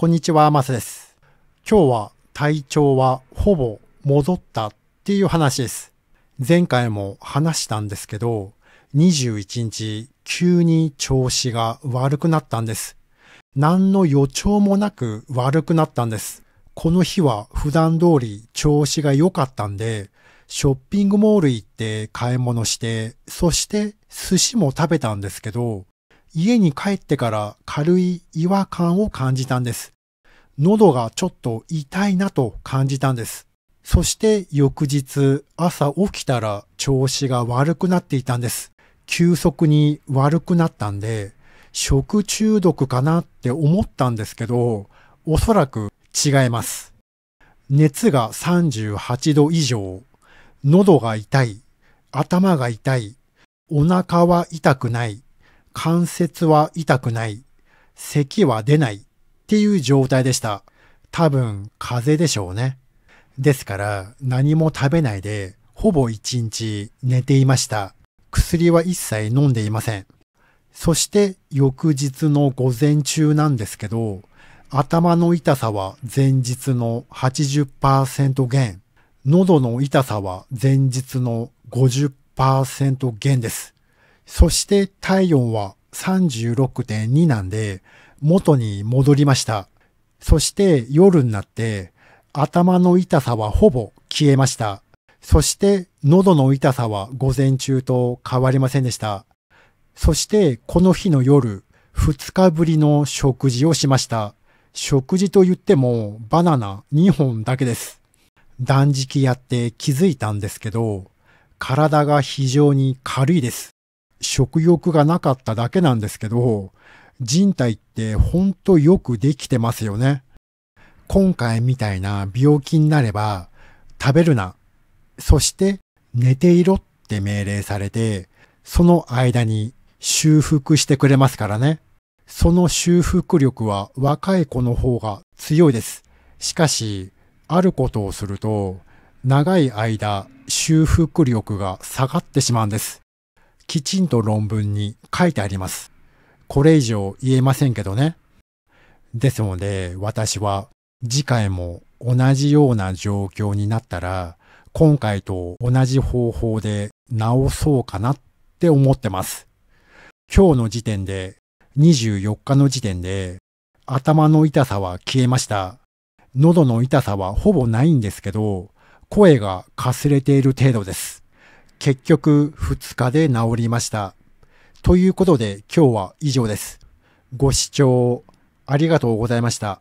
こんにちは、マスです。今日は体調はほぼ戻ったっていう話です。前回も話したんですけど、21日急に調子が悪くなったんです。何の予兆もなく悪くなったんです。この日は普段通り調子が良かったんで、ショッピングモール行って買い物して、そして寿司も食べたんですけど、家に帰ってから軽い違和感を感じたんです。喉がちょっと痛いなと感じたんです。そして翌日朝起きたら調子が悪くなっていたんです。急速に悪くなったんで、食中毒かなって思ったんですけど、おそらく違います。熱が38度以上、喉が痛い、頭が痛い、お腹は痛くない、関節は痛くない、咳は出ないっていう状態でした。多分風邪でしょうね。ですから何も食べないでほぼ一日寝ていました。薬は一切飲んでいません。そして翌日の午前中なんですけど、頭の痛さは前日の80%減、喉の痛さは前日の50%減です。そして体温は36.2なんで、元に戻りました。そして夜になって、頭の痛さはほぼ消えました。そして喉の痛さは午前中と変わりませんでした。そしてこの日の夜、2日ぶりの食事をしました。食事と言ってもバナナ2本だけです。断食やって気づいたんですけど、体が非常に軽いです。食欲がなかっただけなんですけど、人体ってほんとよくできてますよね。今回みたいな病気になれば、食べるな、そして寝ていろって命令されて、その間に修復してくれますからね。その修復力は若い子の方が強いです。しかし、あることをすると、長い間修復力が下がってしまうんです。きちんと論文に書いてあります。これ以上言えませんけどね。ですので私は次回も同じような状況になったら今回と同じ方法で直そうかなって思ってます。今日の時点で24日の時点で頭の痛さは消えました。喉の痛さはほぼないんですけど声がかすれている程度です。結局2日で治りました。ということで今日は以上です。ご視聴ありがとうございました。